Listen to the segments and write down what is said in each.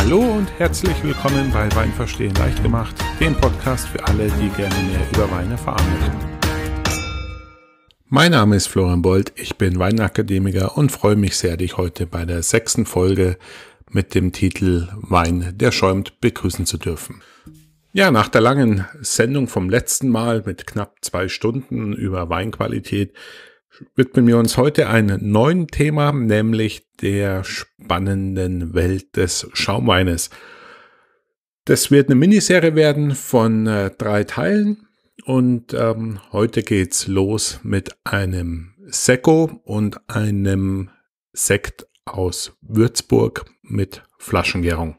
Hallo und herzlich willkommen bei Wein verstehen leicht gemacht, dem Podcast für alle, die gerne mehr über Weine erfahren möchten. Mein Name ist Florian Bold, ich bin Weinakademiker und freue mich sehr, dich heute bei der sechsten Folge mit dem Titel Wein, der schäumt, begrüßen zu dürfen. Ja, nach der langen Sendung vom letzten Mal mit knapp zwei Stunden über Weinqualität widmen wir uns heute einem neuen Thema, nämlich der spannenden Welt des Schaumweines. Das wird eine Miniserie werden von äh, drei Teilen und ähm, heute geht's los mit einem Sekko und einem Sekt aus Würzburg mit Flaschengärung.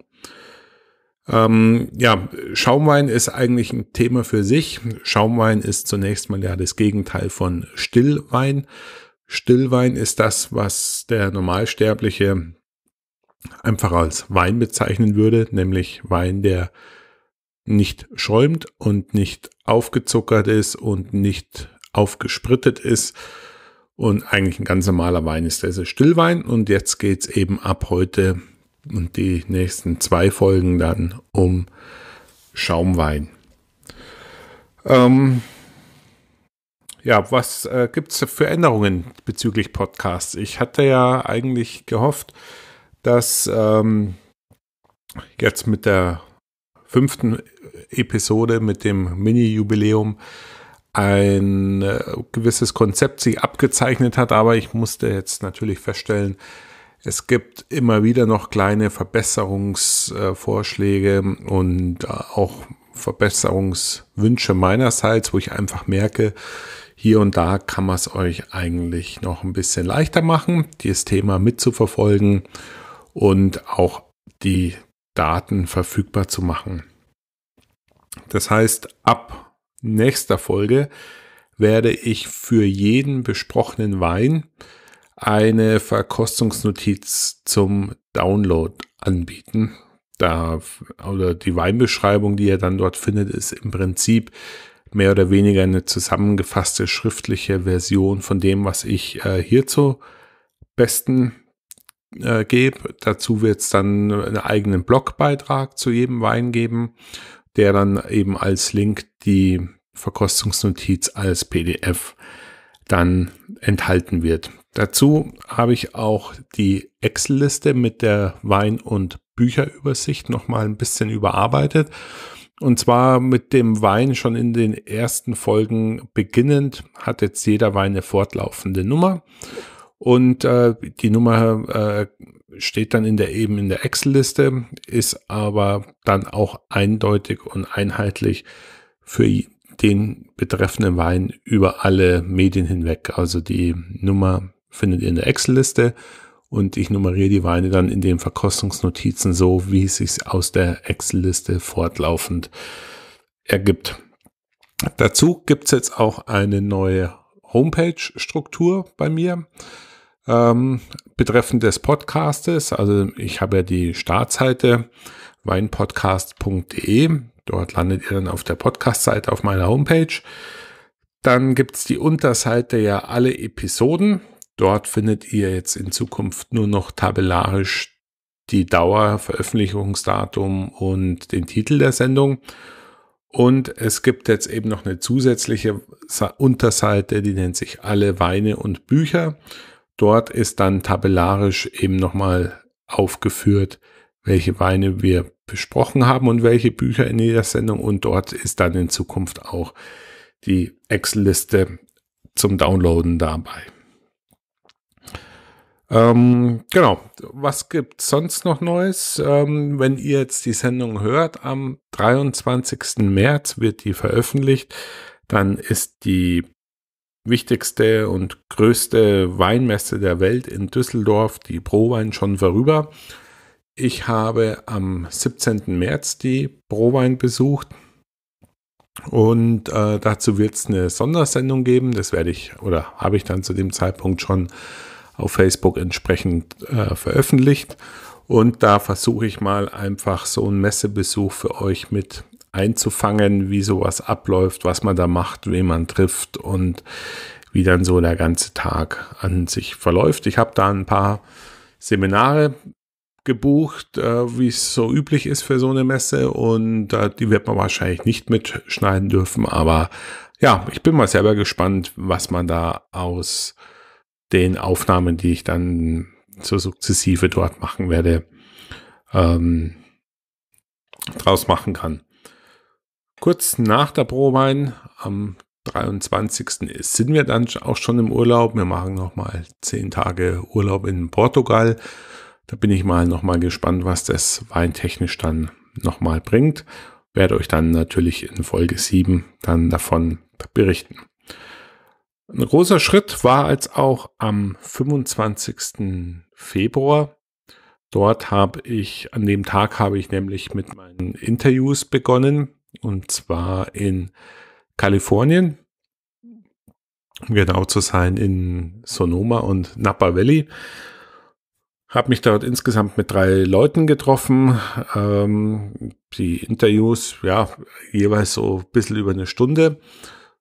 Ähm, ja, Schaumwein ist eigentlich ein Thema für sich. Schaumwein ist zunächst mal ja das Gegenteil von Stillwein. Stillwein ist das, was der Normalsterbliche einfach als Wein bezeichnen würde, nämlich Wein, der nicht schäumt und nicht aufgezuckert ist und nicht aufgesprittet ist und eigentlich ein ganz normaler Wein ist. Das ist Stillwein und jetzt geht's eben ab heute und die nächsten zwei Folgen dann um Schaumwein. Ähm, ja, was äh, gibt es für Änderungen bezüglich Podcasts? Ich hatte ja eigentlich gehofft, dass ähm, jetzt mit der fünften Episode, mit dem Mini-Jubiläum, ein äh, gewisses Konzept sich abgezeichnet hat, aber ich musste jetzt natürlich feststellen, es gibt immer wieder noch kleine Verbesserungsvorschläge und auch Verbesserungswünsche meinerseits, wo ich einfach merke, hier und da kann man es euch eigentlich noch ein bisschen leichter machen, dieses Thema mitzuverfolgen und auch die Daten verfügbar zu machen. Das heißt, ab nächster Folge werde ich für jeden besprochenen Wein eine Verkostungsnotiz zum Download anbieten. Da, oder die Weinbeschreibung, die ihr dann dort findet, ist im Prinzip mehr oder weniger eine zusammengefasste schriftliche Version von dem, was ich äh, hierzu besten äh, gebe. Dazu wird es dann einen eigenen Blogbeitrag zu jedem Wein geben, der dann eben als Link die Verkostungsnotiz als PDF dann enthalten wird. Dazu habe ich auch die Excel-Liste mit der Wein- und Bücherübersicht nochmal ein bisschen überarbeitet. Und zwar mit dem Wein schon in den ersten Folgen beginnend hat jetzt jeder Wein eine fortlaufende Nummer. Und äh, die Nummer äh, steht dann in der eben in der Excel-Liste, ist aber dann auch eindeutig und einheitlich für den betreffenden Wein über alle Medien hinweg. Also die Nummer findet ihr in der Excel-Liste und ich nummeriere die Weine dann in den Verkostungsnotizen so, wie es sich aus der Excel-Liste fortlaufend ergibt. Dazu gibt's jetzt auch eine neue Homepage-Struktur bei mir. Ähm, betreffend des Podcastes, also ich habe ja die Startseite weinpodcast.de, dort landet ihr dann auf der Podcast-Seite auf meiner Homepage. Dann gibt's die Unterseite ja alle Episoden, Dort findet ihr jetzt in Zukunft nur noch tabellarisch die Dauer, Veröffentlichungsdatum und den Titel der Sendung. Und es gibt jetzt eben noch eine zusätzliche Unterseite, die nennt sich Alle Weine und Bücher. Dort ist dann tabellarisch eben nochmal aufgeführt, welche Weine wir besprochen haben und welche Bücher in jeder Sendung. Und dort ist dann in Zukunft auch die Excel-Liste zum Downloaden dabei. Ähm, genau. Was gibt's sonst noch Neues? Ähm, wenn ihr jetzt die Sendung hört, am 23. März wird die veröffentlicht. Dann ist die wichtigste und größte Weinmesse der Welt in Düsseldorf, die Prowein, schon vorüber. Ich habe am 17. März die Prowein besucht. Und äh, dazu wird es eine Sondersendung geben. Das werde ich oder habe ich dann zu dem Zeitpunkt schon auf Facebook entsprechend äh, veröffentlicht. Und da versuche ich mal einfach so einen Messebesuch für euch mit einzufangen, wie sowas abläuft, was man da macht, wen man trifft und wie dann so der ganze Tag an sich verläuft. Ich habe da ein paar Seminare gebucht, äh, wie es so üblich ist für so eine Messe und äh, die wird man wahrscheinlich nicht mitschneiden dürfen, aber ja, ich bin mal selber gespannt, was man da aus den Aufnahmen, die ich dann so sukzessive dort machen werde, ähm, draus machen kann. Kurz nach der Probein, am 23. sind wir dann auch schon im Urlaub. Wir machen nochmal zehn Tage Urlaub in Portugal. Da bin ich mal nochmal gespannt, was das weintechnisch dann nochmal bringt. Werde euch dann natürlich in Folge 7 dann davon berichten. Ein großer Schritt war als auch am 25. Februar. Dort habe ich, an dem Tag habe ich nämlich mit meinen Interviews begonnen und zwar in Kalifornien, um genau zu sein, in Sonoma und Napa Valley. Habe mich dort insgesamt mit drei Leuten getroffen. Ähm, die Interviews, ja, jeweils so ein bisschen über eine Stunde.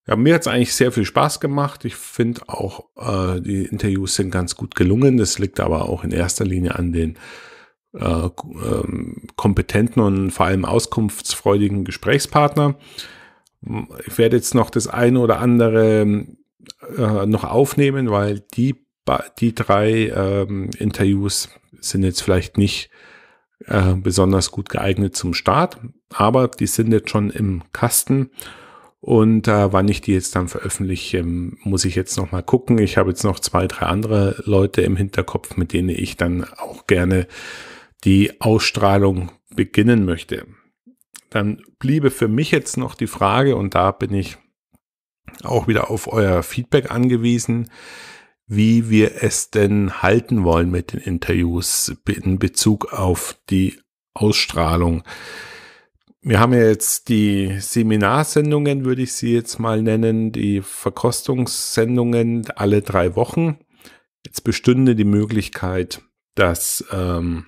Ja, mir hat es eigentlich sehr viel Spaß gemacht. Ich finde auch, äh, die Interviews sind ganz gut gelungen. Das liegt aber auch in erster Linie an den äh, ähm, kompetenten und vor allem auskunftsfreudigen Gesprächspartner. Ich werde jetzt noch das eine oder andere ähm, äh, noch aufnehmen, weil die, die drei ähm, Interviews sind jetzt vielleicht nicht äh, besonders gut geeignet zum Start, aber die sind jetzt schon im Kasten. Und äh, wann ich die jetzt dann veröffentliche, ähm, muss ich jetzt nochmal gucken. Ich habe jetzt noch zwei, drei andere Leute im Hinterkopf, mit denen ich dann auch gerne die Ausstrahlung beginnen möchte. Dann bliebe für mich jetzt noch die Frage, und da bin ich auch wieder auf euer Feedback angewiesen, wie wir es denn halten wollen mit den Interviews in Bezug auf die Ausstrahlung wir haben ja jetzt die Seminarsendungen, würde ich sie jetzt mal nennen, die Verkostungssendungen alle drei Wochen. Jetzt bestünde die Möglichkeit, dass, ähm,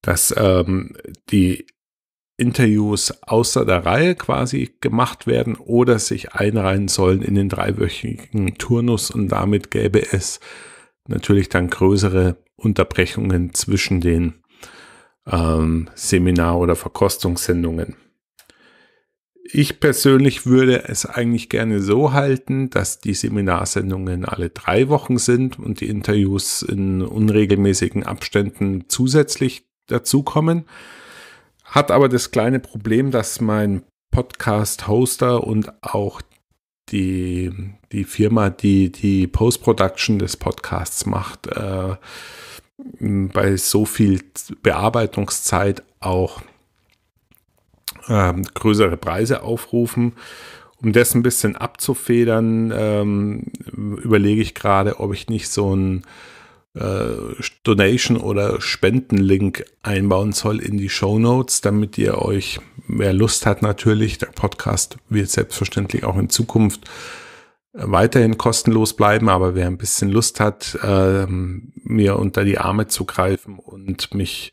dass ähm, die Interviews außer der Reihe quasi gemacht werden oder sich einreihen sollen in den dreiwöchigen Turnus und damit gäbe es natürlich dann größere Unterbrechungen zwischen den ähm, Seminar- oder Verkostungssendungen. Ich persönlich würde es eigentlich gerne so halten, dass die Seminarsendungen alle drei Wochen sind und die Interviews in unregelmäßigen Abständen zusätzlich dazukommen. Hat aber das kleine Problem, dass mein Podcast-Hoster und auch die, die Firma, die die Post-Production des Podcasts macht, äh, bei so viel Bearbeitungszeit auch ähm, größere Preise aufrufen. Um das ein bisschen abzufedern, ähm, überlege ich gerade, ob ich nicht so einen äh, Donation- oder Spendenlink einbauen soll in die Show Notes, damit ihr euch, mehr Lust hat natürlich, der Podcast wird selbstverständlich auch in Zukunft weiterhin kostenlos bleiben, aber wer ein bisschen Lust hat, ähm, mir unter die Arme zu greifen und mich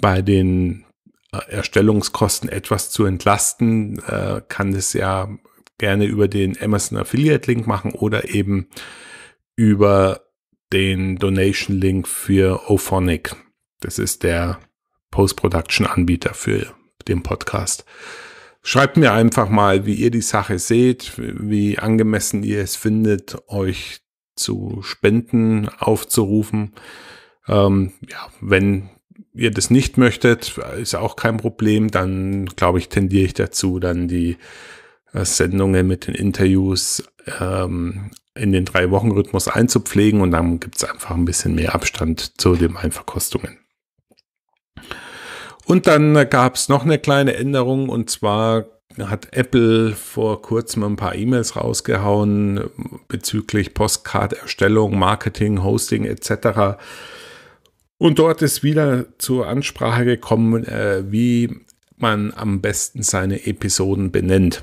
bei den äh, Erstellungskosten etwas zu entlasten, äh, kann das ja gerne über den Amazon Affiliate Link machen oder eben über den Donation Link für Ophonic. Das ist der Post-Production-Anbieter für den Podcast. Schreibt mir einfach mal, wie ihr die Sache seht, wie angemessen ihr es findet, euch zu spenden, aufzurufen. Ähm, ja, wenn ihr das nicht möchtet, ist auch kein Problem. Dann, glaube ich, tendiere ich dazu, dann die äh, Sendungen mit den Interviews ähm, in den Drei-Wochen-Rhythmus einzupflegen und dann gibt es einfach ein bisschen mehr Abstand zu den Einverkostungen. Und dann gab es noch eine kleine Änderung und zwar hat Apple vor kurzem ein paar E-Mails rausgehauen bezüglich Postcard-Erstellung, Marketing, Hosting etc. Und dort ist wieder zur Ansprache gekommen, äh, wie man am besten seine Episoden benennt.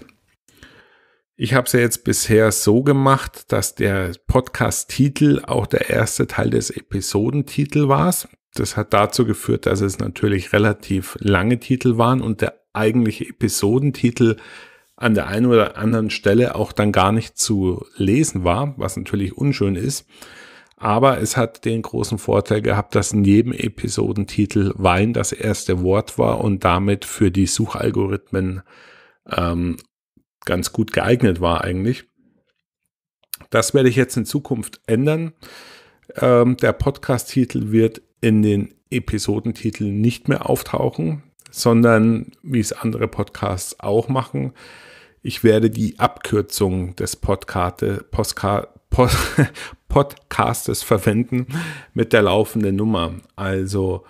Ich habe es ja jetzt bisher so gemacht, dass der Podcast-Titel auch der erste Teil des Episodentitel war das hat dazu geführt, dass es natürlich relativ lange Titel waren und der eigentliche Episodentitel an der einen oder anderen Stelle auch dann gar nicht zu lesen war, was natürlich unschön ist. Aber es hat den großen Vorteil gehabt, dass in jedem Episodentitel Wein das erste Wort war und damit für die Suchalgorithmen ähm, ganz gut geeignet war eigentlich. Das werde ich jetzt in Zukunft ändern. Ähm, der Podcast-Titel wird in den Episodentiteln nicht mehr auftauchen, sondern wie es andere Podcasts auch machen. Ich werde die Abkürzung des Podcaste, Postka, Pod, Podcastes verwenden mit der laufenden Nummer. Also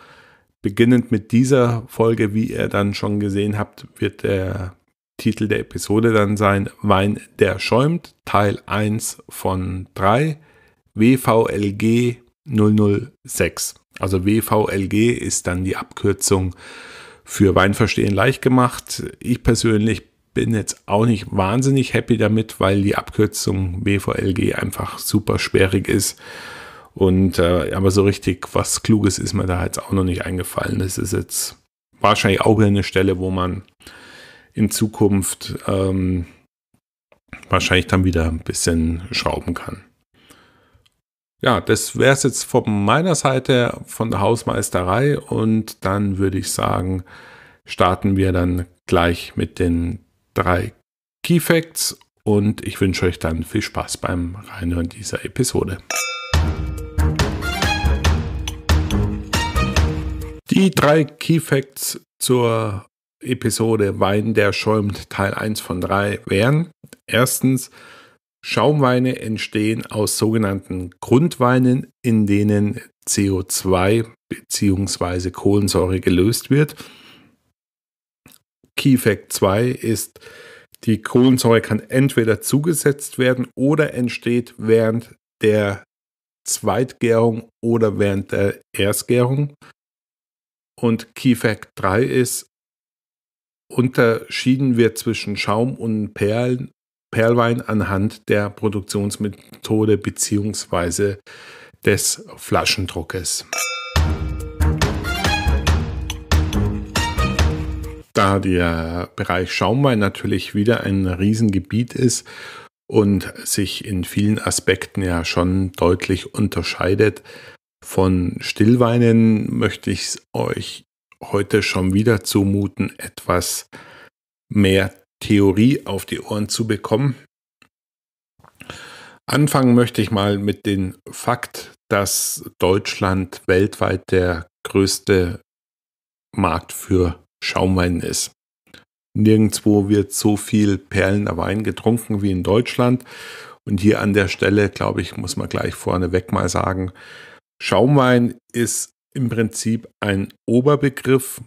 beginnend mit dieser Folge, wie ihr dann schon gesehen habt, wird der Titel der Episode dann sein Wein, der schäumt, Teil 1 von 3. WVLG 006. Also WVLG ist dann die Abkürzung für Weinverstehen leicht gemacht. Ich persönlich bin jetzt auch nicht wahnsinnig happy damit, weil die Abkürzung WVLG einfach super sperrig ist. Und äh, aber so richtig was Kluges ist mir da jetzt auch noch nicht eingefallen. Das ist jetzt wahrscheinlich auch eine Stelle, wo man in Zukunft ähm, wahrscheinlich dann wieder ein bisschen schrauben kann. Ja, das wäre es jetzt von meiner Seite von der Hausmeisterei und dann würde ich sagen, starten wir dann gleich mit den drei Key Facts und ich wünsche euch dann viel Spaß beim Reinhören dieser Episode. Die drei Key Facts zur Episode Wein, der schäumt, Teil 1 von 3 wären erstens, Schaumweine entstehen aus sogenannten Grundweinen, in denen CO2 bzw. Kohlensäure gelöst wird. Key Fact 2 ist, die Kohlensäure kann entweder zugesetzt werden oder entsteht während der Zweitgärung oder während der Erstgärung. Und Key Fact 3 ist, unterschieden wird zwischen Schaum und Perlen Perlwein anhand der Produktionsmethode bzw. des Flaschendruckes. Da der Bereich Schaumwein natürlich wieder ein Riesengebiet ist und sich in vielen Aspekten ja schon deutlich unterscheidet von Stillweinen, möchte ich euch heute schon wieder zumuten, etwas mehr Theorie auf die Ohren zu bekommen. Anfangen möchte ich mal mit dem Fakt, dass Deutschland weltweit der größte Markt für Schaumwein ist. Nirgendwo wird so viel Perlener Wein getrunken wie in Deutschland. Und hier an der Stelle, glaube ich, muss man gleich vorneweg mal sagen, Schaumwein ist im Prinzip ein Oberbegriff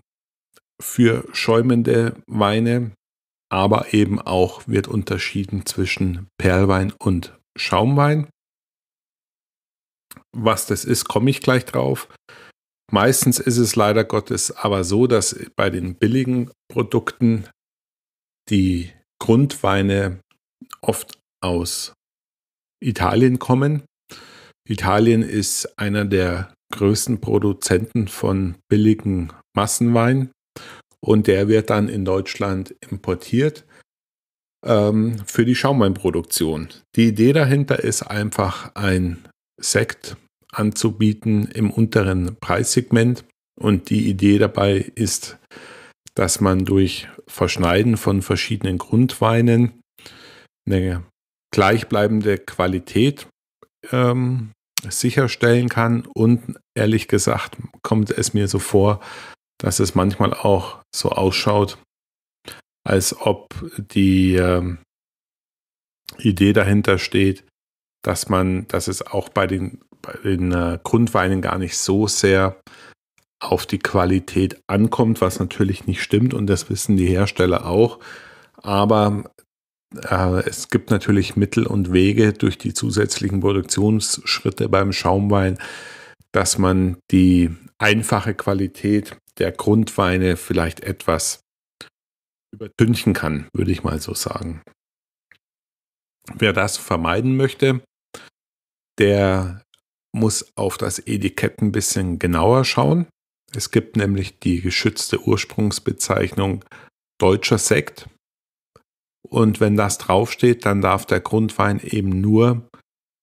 für schäumende Weine aber eben auch wird unterschieden zwischen Perlwein und Schaumwein. Was das ist, komme ich gleich drauf. Meistens ist es leider Gottes aber so, dass bei den billigen Produkten die Grundweine oft aus Italien kommen. Italien ist einer der größten Produzenten von billigen Massenwein und der wird dann in Deutschland importiert ähm, für die Schaumweinproduktion. Die Idee dahinter ist einfach ein Sekt anzubieten im unteren Preissegment und die Idee dabei ist, dass man durch Verschneiden von verschiedenen Grundweinen eine gleichbleibende Qualität ähm, sicherstellen kann. Und ehrlich gesagt kommt es mir so vor, dass es manchmal auch so ausschaut, als ob die äh, Idee dahinter steht, dass man, dass es auch bei den, bei den äh, Grundweinen gar nicht so sehr auf die Qualität ankommt, was natürlich nicht stimmt und das wissen die Hersteller auch. Aber äh, es gibt natürlich Mittel und Wege durch die zusätzlichen Produktionsschritte beim Schaumwein, dass man die einfache Qualität der Grundweine vielleicht etwas übertünchen kann, würde ich mal so sagen. Wer das vermeiden möchte, der muss auf das Etikett ein bisschen genauer schauen. Es gibt nämlich die geschützte Ursprungsbezeichnung deutscher Sekt. Und wenn das draufsteht, dann darf der Grundwein eben nur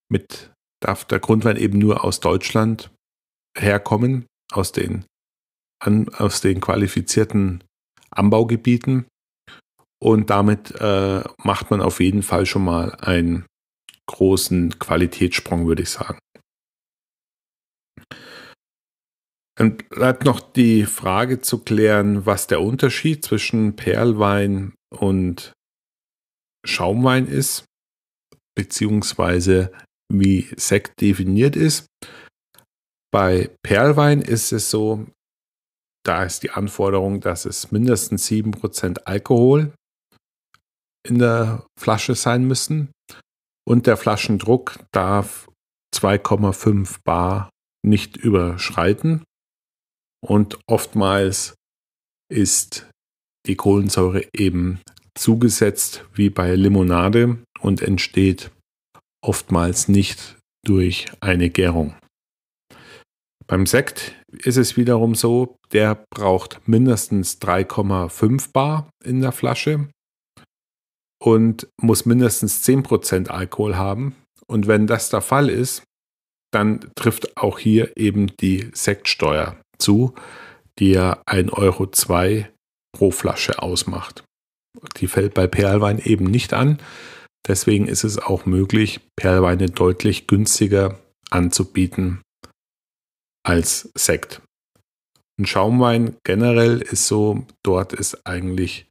mit, darf der Grundwein eben nur aus Deutschland herkommen, aus den, an, aus den qualifizierten Anbaugebieten. Und damit äh, macht man auf jeden Fall schon mal einen großen Qualitätssprung, würde ich sagen. Dann bleibt noch die Frage zu klären, was der Unterschied zwischen Perlwein und Schaumwein ist, beziehungsweise wie Sekt definiert ist. Bei Perlwein ist es so, da ist die Anforderung, dass es mindestens 7% Alkohol in der Flasche sein müssen. Und der Flaschendruck darf 2,5 Bar nicht überschreiten. Und oftmals ist die Kohlensäure eben zugesetzt wie bei Limonade und entsteht oftmals nicht durch eine Gärung. Beim Sekt ist es wiederum so, der braucht mindestens 3,5 Bar in der Flasche und muss mindestens 10% Alkohol haben. Und wenn das der Fall ist, dann trifft auch hier eben die Sektsteuer zu, die ja 1,02 Euro pro Flasche ausmacht. Die fällt bei Perlwein eben nicht an. Deswegen ist es auch möglich, Perlweine deutlich günstiger anzubieten als Sekt. Ein Schaumwein generell ist so, dort ist eigentlich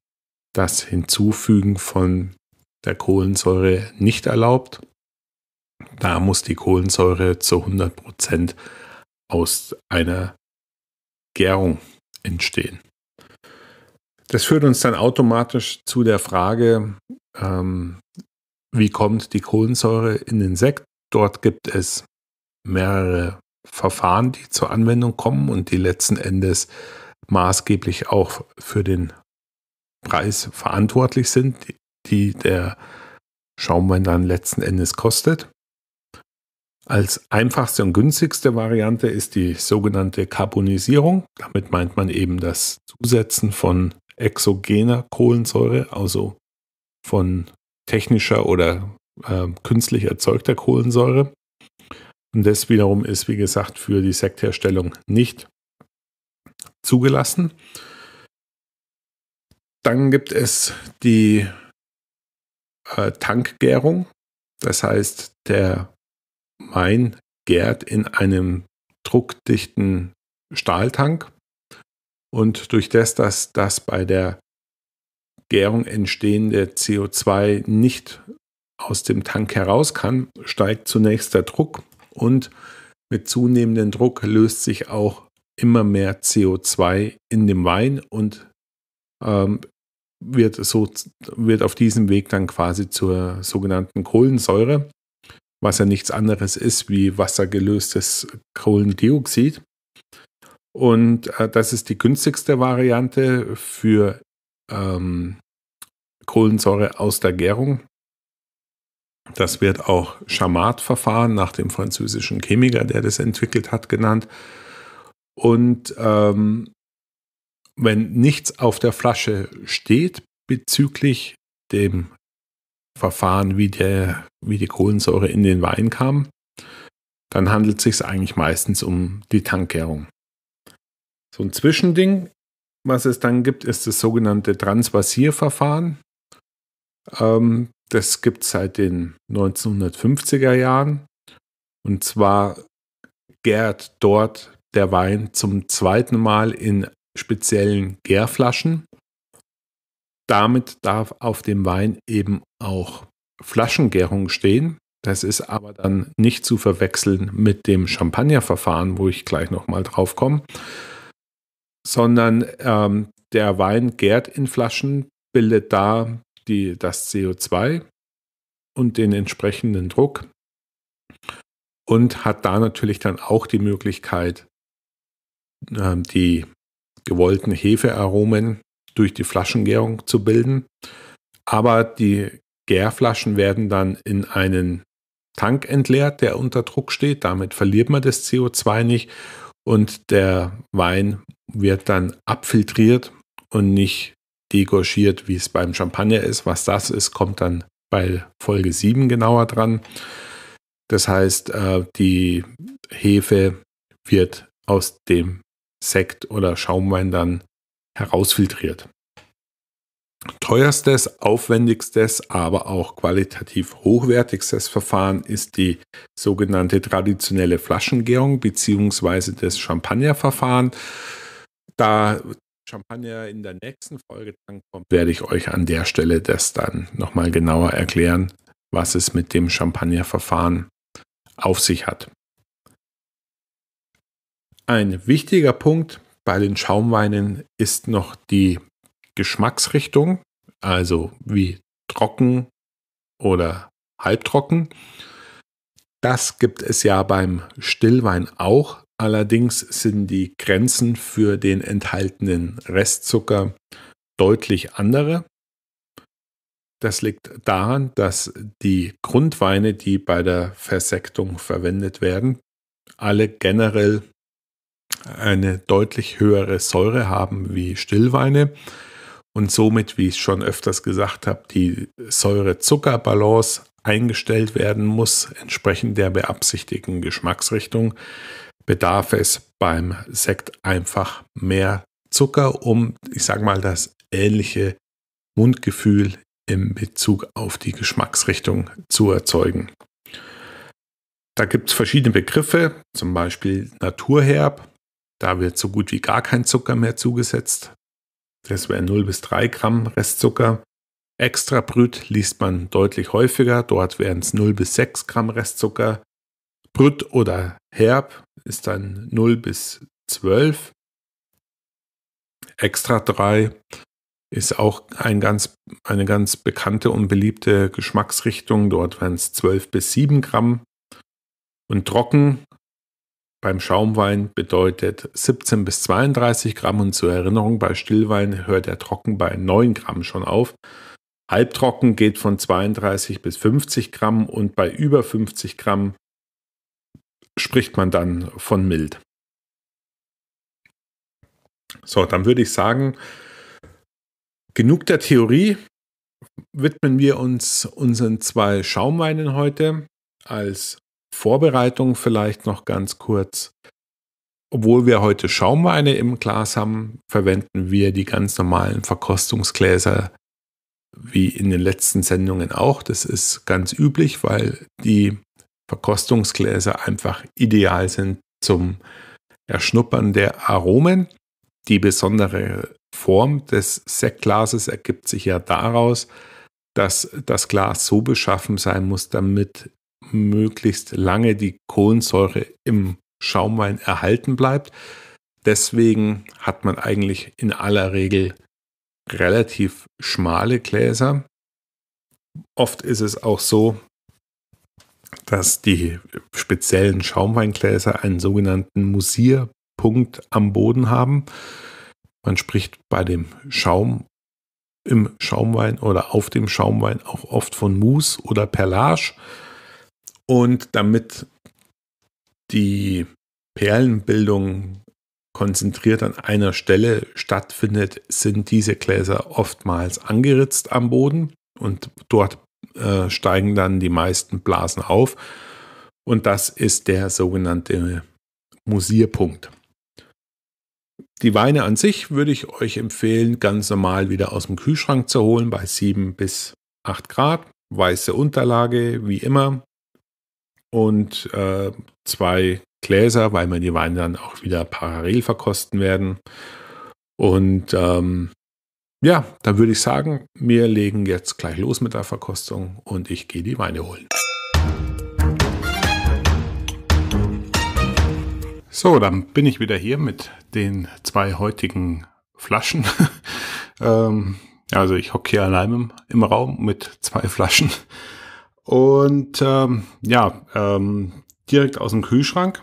das Hinzufügen von der Kohlensäure nicht erlaubt. Da muss die Kohlensäure zu 100% aus einer Gärung entstehen. Das führt uns dann automatisch zu der Frage, ähm, wie kommt die Kohlensäure in den Sekt? Dort gibt es mehrere Verfahren, die zur Anwendung kommen und die letzten Endes maßgeblich auch für den Preis verantwortlich sind, die der Schaumwein dann letzten Endes kostet. Als einfachste und günstigste Variante ist die sogenannte Carbonisierung. Damit meint man eben das Zusetzen von exogener Kohlensäure, also von technischer oder äh, künstlich erzeugter Kohlensäure. Und das wiederum ist, wie gesagt, für die Sektherstellung nicht zugelassen. Dann gibt es die äh, Tankgärung. Das heißt, der Main gärt in einem druckdichten Stahltank. Und durch das, dass das bei der Gärung entstehende CO2 nicht aus dem Tank heraus kann, steigt zunächst der Druck und mit zunehmendem Druck löst sich auch immer mehr CO2 in dem Wein und ähm, wird, so, wird auf diesem Weg dann quasi zur sogenannten Kohlensäure, was ja nichts anderes ist wie wassergelöstes Kohlendioxid. Und äh, das ist die günstigste Variante für ähm, Kohlensäure aus der Gärung. Das wird auch Chamat-Verfahren nach dem französischen Chemiker, der das entwickelt hat, genannt. Und ähm, wenn nichts auf der Flasche steht bezüglich dem Verfahren, wie, der, wie die Kohlensäure in den Wein kam, dann handelt es sich eigentlich meistens um die Tankgärung. So ein Zwischending, was es dann gibt, ist das sogenannte Transvasierverfahren. Ähm, das gibt es seit den 1950er Jahren. Und zwar gärt dort der Wein zum zweiten Mal in speziellen Gärflaschen. Damit darf auf dem Wein eben auch Flaschengärung stehen. Das ist aber dann nicht zu verwechseln mit dem Champagnerverfahren, wo ich gleich nochmal drauf komme, sondern ähm, der Wein gärt in Flaschen, bildet da die, das CO2 und den entsprechenden Druck und hat da natürlich dann auch die Möglichkeit, ähm, die gewollten Hefearomen durch die Flaschengärung zu bilden. Aber die Gärflaschen werden dann in einen Tank entleert, der unter Druck steht. Damit verliert man das CO2 nicht und der Wein wird dann abfiltriert und nicht degorgiert, wie es beim Champagner ist. Was das ist, kommt dann bei Folge 7 genauer dran. Das heißt, äh, die Hefe wird aus dem Sekt oder Schaumwein dann herausfiltriert. Teuerstes, aufwendigstes, aber auch qualitativ hochwertigstes Verfahren ist die sogenannte traditionelle Flaschengärung bzw. das Champagnerverfahren. Da Champagner in der nächsten Folge drankommt, werde ich euch an der Stelle das dann nochmal genauer erklären, was es mit dem Champagnerverfahren auf sich hat. Ein wichtiger Punkt bei den Schaumweinen ist noch die Geschmacksrichtung, also wie trocken oder halbtrocken. Das gibt es ja beim Stillwein auch, Allerdings sind die Grenzen für den enthaltenen Restzucker deutlich andere. Das liegt daran, dass die Grundweine, die bei der Versektung verwendet werden, alle generell eine deutlich höhere Säure haben wie Stillweine und somit, wie ich schon öfters gesagt habe, die Säure-Zucker-Balance eingestellt werden muss, entsprechend der beabsichtigten Geschmacksrichtung bedarf es beim Sekt einfach mehr Zucker, um, ich sage mal, das ähnliche Mundgefühl in Bezug auf die Geschmacksrichtung zu erzeugen. Da gibt es verschiedene Begriffe, zum Beispiel Naturherb. Da wird so gut wie gar kein Zucker mehr zugesetzt. Das wäre 0 bis 3 Gramm Restzucker. Extrabrüt liest man deutlich häufiger. Dort wären es 0 bis 6 Gramm Restzucker. Brüt oder Herb ist dann 0 bis 12. Extra 3 ist auch ein ganz, eine ganz bekannte und beliebte Geschmacksrichtung. Dort wären es 12 bis 7 Gramm. Und trocken beim Schaumwein bedeutet 17 bis 32 Gramm. Und zur Erinnerung, bei Stillwein hört der trocken bei 9 Gramm schon auf. Halbtrocken geht von 32 bis 50 Gramm und bei über 50 Gramm spricht man dann von mild. So, dann würde ich sagen, genug der Theorie. Widmen wir uns unseren zwei Schaumweinen heute als Vorbereitung vielleicht noch ganz kurz. Obwohl wir heute Schaumweine im Glas haben, verwenden wir die ganz normalen Verkostungsgläser wie in den letzten Sendungen auch. Das ist ganz üblich, weil die Verkostungsgläser einfach ideal sind zum Erschnuppern der Aromen. Die besondere Form des Sektglases ergibt sich ja daraus, dass das Glas so beschaffen sein muss, damit möglichst lange die Kohlensäure im Schaumwein erhalten bleibt. Deswegen hat man eigentlich in aller Regel relativ schmale Gläser. Oft ist es auch so, dass die speziellen Schaumweingläser einen sogenannten Musierpunkt am Boden haben. Man spricht bei dem Schaum im Schaumwein oder auf dem Schaumwein auch oft von Mousse oder Perlage. Und damit die Perlenbildung konzentriert an einer Stelle stattfindet, sind diese Gläser oftmals angeritzt am Boden und dort äh, steigen dann die meisten Blasen auf. Und das ist der sogenannte Musierpunkt. Die Weine an sich würde ich euch empfehlen, ganz normal wieder aus dem Kühlschrank zu holen bei 7 bis 8 Grad. Weiße Unterlage, wie immer. Und äh, zwei Gläser, weil wir die Weine dann auch wieder parallel verkosten werden. Und ähm, ja, dann würde ich sagen, wir legen jetzt gleich los mit der Verkostung und ich gehe die Weine holen. So, dann bin ich wieder hier mit den zwei heutigen Flaschen. ähm, also ich hocke hier allein im, im, Raum mit zwei Flaschen. Und ähm, ja, ähm, direkt aus dem Kühlschrank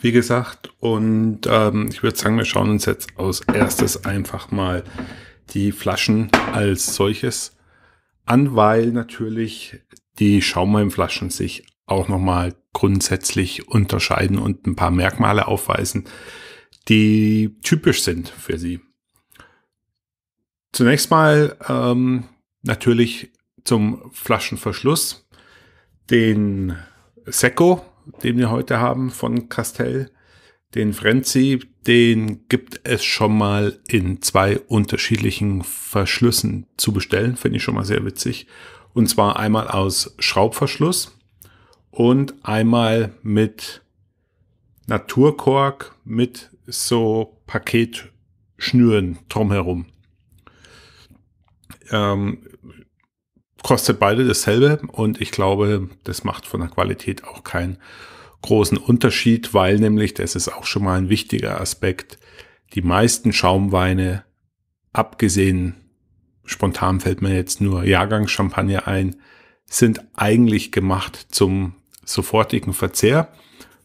wie gesagt. Und ähm, ich würde sagen, wir schauen uns jetzt als erstes einfach mal die Flaschen als solches an, weil natürlich die Schaumweinflaschen sich auch nochmal grundsätzlich unterscheiden und ein paar Merkmale aufweisen, die typisch sind für sie. Zunächst mal ähm, natürlich zum Flaschenverschluss den Secco den wir heute haben von Castell. Den Frenzy, den gibt es schon mal in zwei unterschiedlichen Verschlüssen zu bestellen. Finde ich schon mal sehr witzig. Und zwar einmal aus Schraubverschluss und einmal mit Naturkork mit so Paketschnüren drumherum. Ähm, kostet beide dasselbe und ich glaube, das macht von der Qualität auch keinen großen Unterschied, weil nämlich, das ist auch schon mal ein wichtiger Aspekt, die meisten Schaumweine, abgesehen, spontan fällt mir jetzt nur Jahrgangschampagner ein, sind eigentlich gemacht zum sofortigen Verzehr.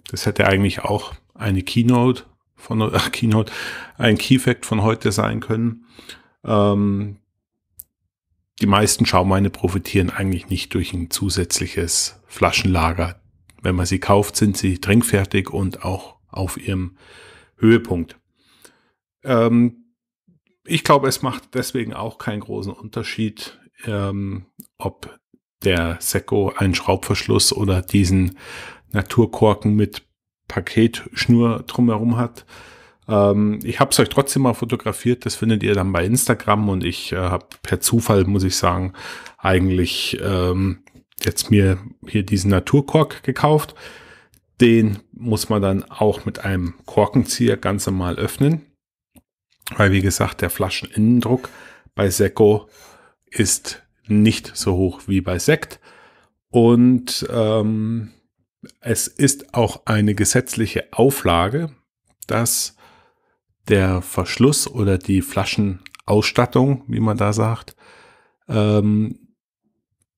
Das hätte eigentlich auch eine Keynote von äh, Keynote, ein Keyfact von heute sein können. Ähm, die meisten Schaumeine profitieren eigentlich nicht durch ein zusätzliches Flaschenlager. Wenn man sie kauft, sind sie trinkfertig und auch auf ihrem Höhepunkt. Ähm, ich glaube, es macht deswegen auch keinen großen Unterschied, ähm, ob der Sekko einen Schraubverschluss oder diesen Naturkorken mit Paketschnur drumherum hat. Ähm, ich habe es euch trotzdem mal fotografiert, das findet ihr dann bei Instagram und ich äh, habe per Zufall, muss ich sagen, eigentlich ähm, jetzt mir hier diesen Naturkork gekauft. Den muss man dann auch mit einem Korkenzieher ganz normal öffnen, weil wie gesagt, der Flascheninnendruck bei Seko ist nicht so hoch wie bei Sekt. Und ähm, es ist auch eine gesetzliche Auflage, dass der Verschluss oder die Flaschenausstattung, wie man da sagt, ähm,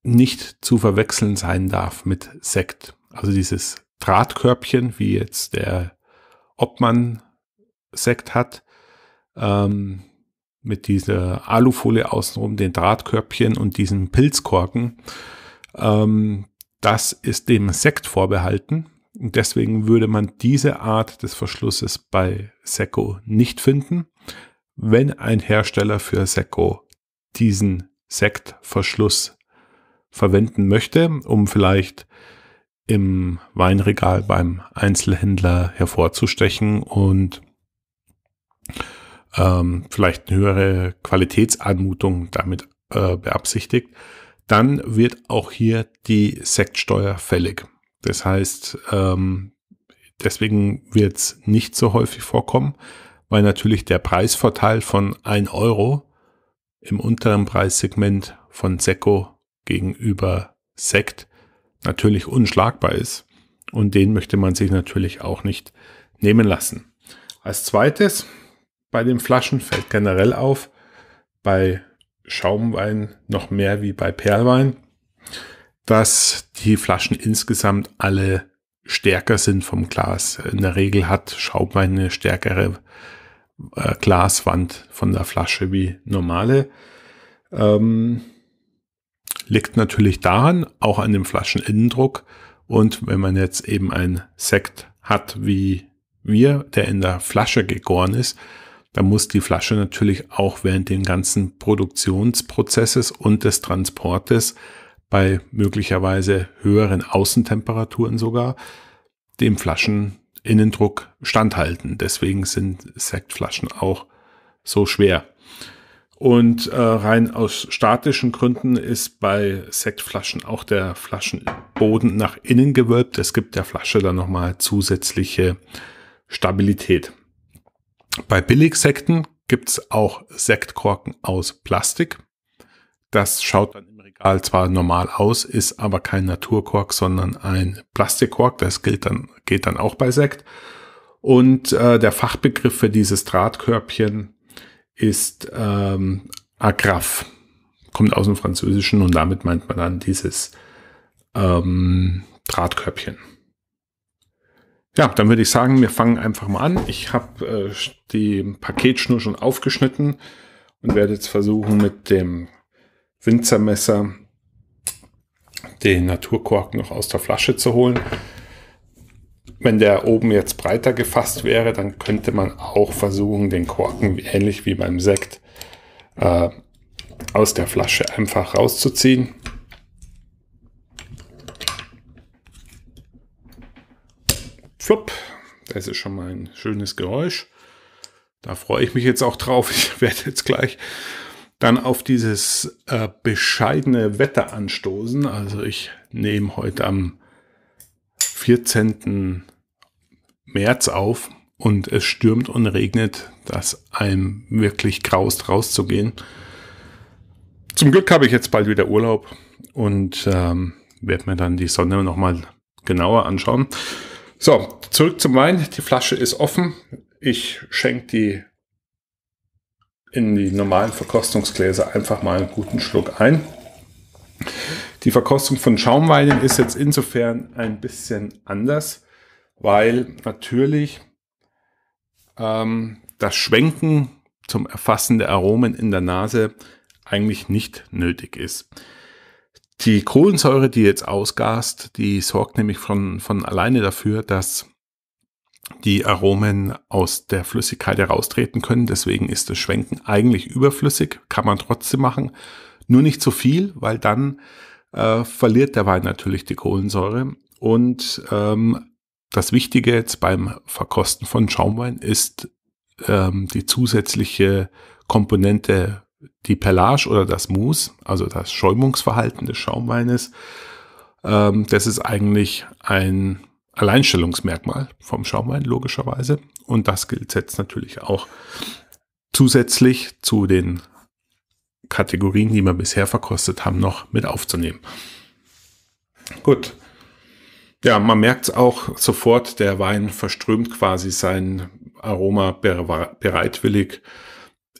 nicht zu verwechseln sein darf mit Sekt. Also dieses Drahtkörbchen, wie jetzt der Obmann Sekt hat, ähm, mit dieser Alufolie außenrum, den Drahtkörbchen und diesen Pilzkorken. Ähm, das ist dem Sekt vorbehalten. Und deswegen würde man diese Art des Verschlusses bei Seco nicht finden. Wenn ein Hersteller für Seco diesen Sektverschluss verwenden möchte, um vielleicht im Weinregal beim Einzelhändler hervorzustechen und ähm, vielleicht eine höhere Qualitätsanmutung damit äh, beabsichtigt, dann wird auch hier die Sektsteuer fällig. Das heißt, ähm, deswegen wird es nicht so häufig vorkommen, weil natürlich der Preisvorteil von 1 Euro im unteren Preissegment von Seco gegenüber Sekt natürlich unschlagbar ist. Und den möchte man sich natürlich auch nicht nehmen lassen. Als zweites, bei den Flaschen fällt generell auf, bei Schaumwein noch mehr wie bei Perlwein, dass die Flaschen insgesamt alle stärker sind vom Glas. In der Regel hat Schaumwein eine stärkere äh, Glaswand von der Flasche wie normale. Ähm, liegt natürlich daran, auch an dem Flascheninnendruck. Und wenn man jetzt eben ein Sekt hat wie wir, der in der Flasche gegoren ist, dann muss die Flasche natürlich auch während den ganzen Produktionsprozesses und des Transportes bei möglicherweise höheren Außentemperaturen sogar dem Flascheninnendruck standhalten. Deswegen sind Sektflaschen auch so schwer. Und äh, rein aus statischen Gründen ist bei Sektflaschen auch der Flaschenboden nach innen gewölbt. Es gibt der Flasche dann nochmal zusätzliche Stabilität. Bei Billigsekten gibt es auch Sektkorken aus Plastik. Das schaut dann im Regal zwar normal aus, ist aber kein Naturkork, sondern ein Plastikkork. Das gilt dann, geht dann auch bei Sekt. Und äh, der Fachbegriff für dieses Drahtkörbchen ist ähm, Agraf. Kommt aus dem Französischen und damit meint man dann dieses ähm, Drahtkörbchen. Ja, dann würde ich sagen, wir fangen einfach mal an. Ich habe äh, die Paketschnur schon aufgeschnitten und werde jetzt versuchen, mit dem Winzermesser den Naturkork noch aus der Flasche zu holen. Wenn der oben jetzt breiter gefasst wäre, dann könnte man auch versuchen, den Korken ähnlich wie beim Sekt äh, aus der Flasche einfach rauszuziehen. Flupp, das ist schon mal ein schönes Geräusch. Da freue ich mich jetzt auch drauf. Ich werde jetzt gleich dann auf dieses äh, bescheidene Wetter anstoßen. Also ich nehme heute am 14. März auf und es stürmt und regnet, dass einem wirklich graust rauszugehen. Zum Glück habe ich jetzt bald wieder Urlaub und ähm, werde mir dann die Sonne nochmal genauer anschauen. So, zurück zum Wein. Die Flasche ist offen. Ich schenke die in die normalen Verkostungsgläser einfach mal einen guten Schluck ein. Die Verkostung von Schaumweinen ist jetzt insofern ein bisschen anders, weil natürlich ähm, das Schwenken zum Erfassen der Aromen in der Nase eigentlich nicht nötig ist. Die Kohlensäure, die jetzt ausgast, die sorgt nämlich von, von alleine dafür, dass die Aromen aus der Flüssigkeit heraustreten können. Deswegen ist das Schwenken eigentlich überflüssig, kann man trotzdem machen. Nur nicht zu viel, weil dann äh, verliert der Wein natürlich die Kohlensäure. Und ähm, das Wichtige jetzt beim Verkosten von Schaumwein ist ähm, die zusätzliche Komponente, die Pellage oder das Mousse, also das Schäumungsverhalten des Schaumweines. Ähm, das ist eigentlich ein Alleinstellungsmerkmal vom Schaumwein, logischerweise. Und das gilt jetzt natürlich auch zusätzlich zu den Kategorien, die wir bisher verkostet haben, noch mit aufzunehmen. Gut. Ja, man merkt es auch sofort, der Wein verströmt quasi sein Aroma bereitwillig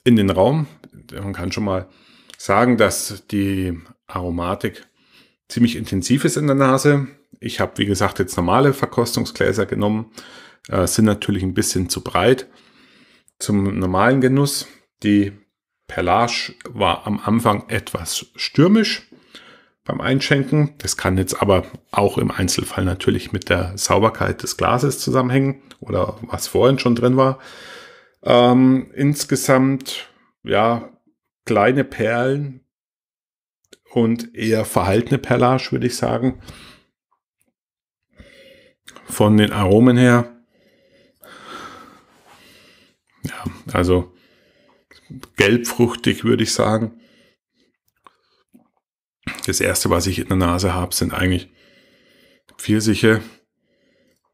in den Raum. Man kann schon mal sagen, dass die Aromatik ziemlich intensiv ist in der Nase ich habe, wie gesagt, jetzt normale Verkostungsgläser genommen. Äh, sind natürlich ein bisschen zu breit zum normalen Genuss. Die Perlage war am Anfang etwas stürmisch beim Einschenken. Das kann jetzt aber auch im Einzelfall natürlich mit der Sauberkeit des Glases zusammenhängen oder was vorhin schon drin war. Ähm, insgesamt, ja, kleine Perlen und eher verhaltene Perlage, würde ich sagen von den Aromen her. Ja, also gelbfruchtig würde ich sagen. Das erste, was ich in der Nase habe, sind eigentlich Pfirsiche,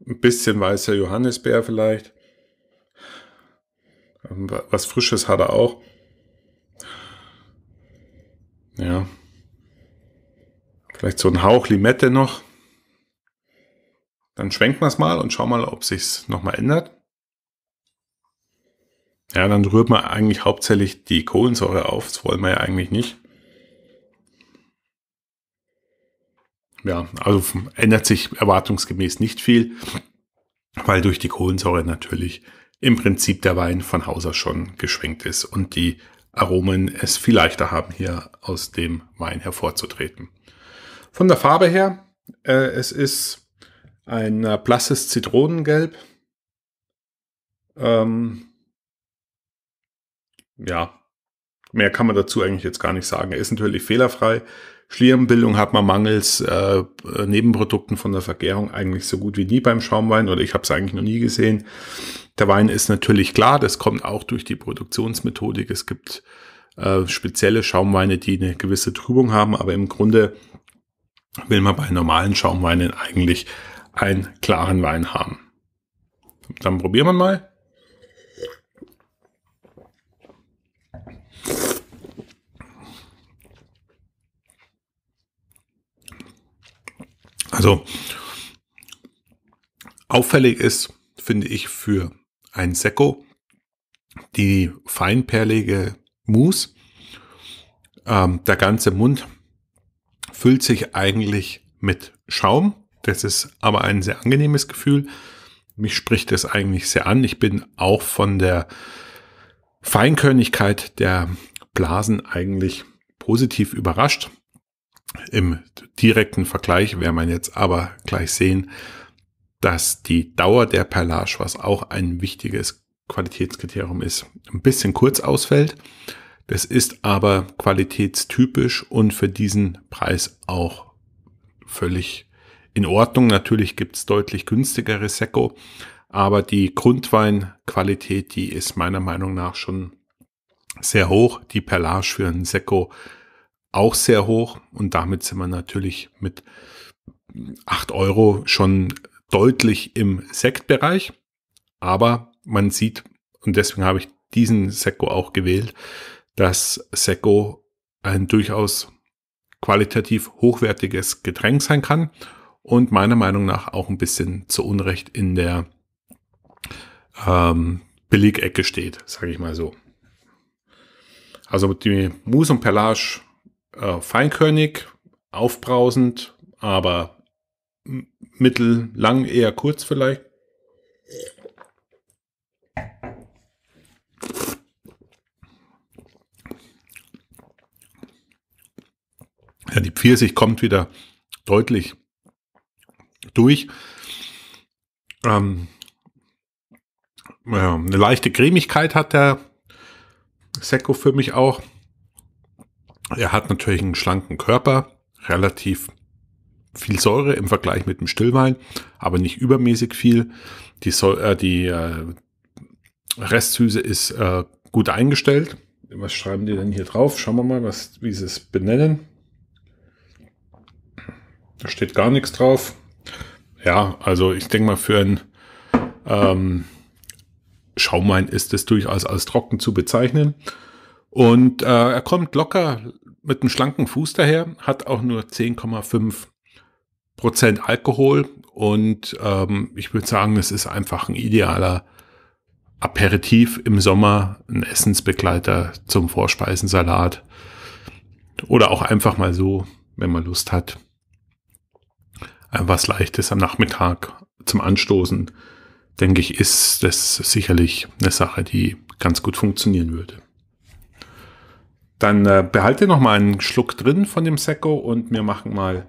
ein bisschen weißer Johannisbeer vielleicht. Was Frisches hat er auch. Ja. Vielleicht so ein Hauch Limette noch. Dann schwenken wir es mal und schauen mal, ob sich es nochmal ändert. Ja, dann rührt man eigentlich hauptsächlich die Kohlensäure auf. Das wollen wir ja eigentlich nicht. Ja, also ändert sich erwartungsgemäß nicht viel, weil durch die Kohlensäure natürlich im Prinzip der Wein von Haus aus schon geschwenkt ist und die Aromen es viel leichter haben, hier aus dem Wein hervorzutreten. Von der Farbe her, äh, es ist ein äh, blasses Zitronengelb. Ähm, ja, mehr kann man dazu eigentlich jetzt gar nicht sagen. Er ist natürlich fehlerfrei. Schlierenbildung hat man mangels äh, Nebenprodukten von der Vergärung eigentlich so gut wie nie beim Schaumwein oder ich habe es eigentlich noch nie gesehen. Der Wein ist natürlich klar, das kommt auch durch die Produktionsmethodik. Es gibt äh, spezielle Schaumweine, die eine gewisse Trübung haben, aber im Grunde will man bei normalen Schaumweinen eigentlich einen klaren Wein haben. Dann probieren wir mal. Also auffällig ist, finde ich, für ein Sekko die feinperlige Mousse. Ähm, der ganze Mund füllt sich eigentlich mit Schaum das ist aber ein sehr angenehmes Gefühl. Mich spricht es eigentlich sehr an. Ich bin auch von der Feinkörnigkeit der Blasen eigentlich positiv überrascht. Im direkten Vergleich werden wir jetzt aber gleich sehen, dass die Dauer der Perlage, was auch ein wichtiges Qualitätskriterium ist, ein bisschen kurz ausfällt. Das ist aber qualitätstypisch und für diesen Preis auch völlig in Ordnung. Natürlich gibt es deutlich günstigere Sekko, aber die Grundweinqualität, die ist meiner Meinung nach schon sehr hoch. Die Perlage für einen Sekko auch sehr hoch und damit sind wir natürlich mit 8 Euro schon deutlich im Sektbereich. Aber man sieht, und deswegen habe ich diesen Sekko auch gewählt, dass Sekko ein durchaus qualitativ hochwertiges Getränk sein kann und meiner Meinung nach auch ein bisschen zu Unrecht in der ähm, Belegecke steht, sage ich mal so. Also die Mousse und Perlage äh, feinkörnig, aufbrausend, aber mittellang, eher kurz vielleicht. Ja, die Pfirsich kommt wieder deutlich durch. Ähm, ja, eine leichte Cremigkeit hat der Seko für mich auch. Er hat natürlich einen schlanken Körper, relativ viel Säure im Vergleich mit dem Stillwein, aber nicht übermäßig viel. Die, so äh, die äh, Restsüße ist äh, gut eingestellt. Was schreiben die denn hier drauf? Schauen wir mal, was, wie sie es benennen. Da steht gar nichts drauf ja, also ich denke mal, für einen ähm, Schaumwein ist es durchaus als trocken zu bezeichnen. Und äh, er kommt locker mit einem schlanken Fuß daher, hat auch nur 10,5 Prozent Alkohol. Und ähm, ich würde sagen, es ist einfach ein idealer Aperitif im Sommer, ein Essensbegleiter zum Vorspeisensalat. Oder auch einfach mal so, wenn man Lust hat, äh, was Leichtes am Nachmittag zum Anstoßen, denke ich, ist das sicherlich eine Sache, die ganz gut funktionieren würde. Dann äh, behalte noch mal einen Schluck drin von dem Sekko und wir machen mal